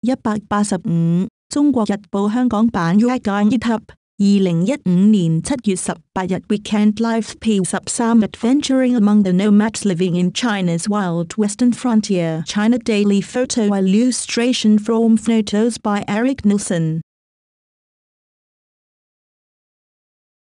一百八十五，中國日報香港版 Uigan GitHub，二零一五年七月十八日 Weekend Life. P 十三 Adventuring Among the Nomads Living in China's Wild Western Frontier China Daily Photo Illustration from Photos by Eric Nelson